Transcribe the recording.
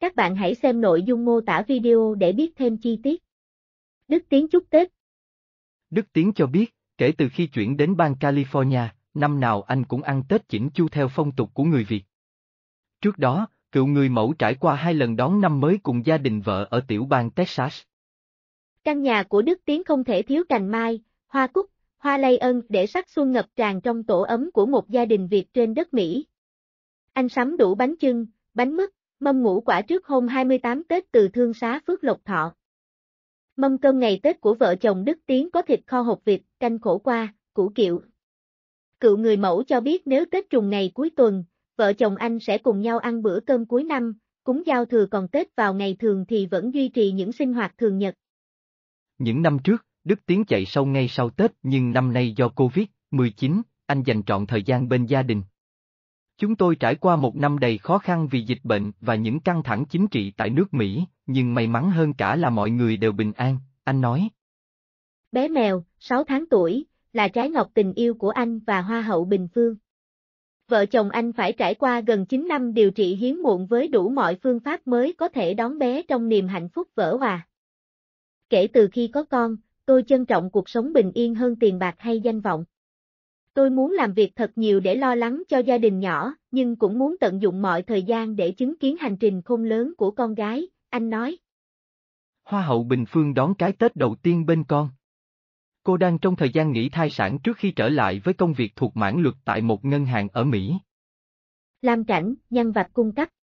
Các bạn hãy xem nội dung mô tả video để biết thêm chi tiết. Đức Tiến chúc Tết Đức Tiến cho biết, kể từ khi chuyển đến bang California, năm nào anh cũng ăn Tết chỉnh chu theo phong tục của người Việt. Trước đó, cựu người mẫu trải qua hai lần đón năm mới cùng gia đình vợ ở tiểu bang Texas. Căn nhà của Đức Tiến không thể thiếu cành mai, hoa cúc, hoa lây ân để sắc xuân ngập tràn trong tổ ấm của một gia đình Việt trên đất Mỹ. Anh sắm đủ bánh chưng, bánh mứt, Mâm ngũ quả trước hôm 28 Tết từ Thương Xá Phước Lộc Thọ. Mâm cơm ngày Tết của vợ chồng Đức Tiến có thịt kho hột vịt, canh khổ qua, củ kiệu. Cựu người mẫu cho biết nếu Tết trùng ngày cuối tuần, vợ chồng anh sẽ cùng nhau ăn bữa cơm cuối năm, cúng giao thừa còn Tết vào ngày thường thì vẫn duy trì những sinh hoạt thường nhật. Những năm trước, Đức Tiến chạy sâu ngay sau Tết nhưng năm nay do Covid-19, anh dành trọn thời gian bên gia đình. Chúng tôi trải qua một năm đầy khó khăn vì dịch bệnh và những căng thẳng chính trị tại nước Mỹ, nhưng may mắn hơn cả là mọi người đều bình an, anh nói. Bé mèo, 6 tháng tuổi, là trái ngọc tình yêu của anh và Hoa hậu Bình Phương. Vợ chồng anh phải trải qua gần 9 năm điều trị hiếm muộn với đủ mọi phương pháp mới có thể đón bé trong niềm hạnh phúc vỡ hòa. Kể từ khi có con, tôi trân trọng cuộc sống bình yên hơn tiền bạc hay danh vọng. Tôi muốn làm việc thật nhiều để lo lắng cho gia đình nhỏ, nhưng cũng muốn tận dụng mọi thời gian để chứng kiến hành trình khôn lớn của con gái, anh nói. Hoa hậu Bình Phương đón cái Tết đầu tiên bên con. Cô đang trong thời gian nghỉ thai sản trước khi trở lại với công việc thuộc mãn luật tại một ngân hàng ở Mỹ. Lam Cảnh, nhân vạch cung cấp.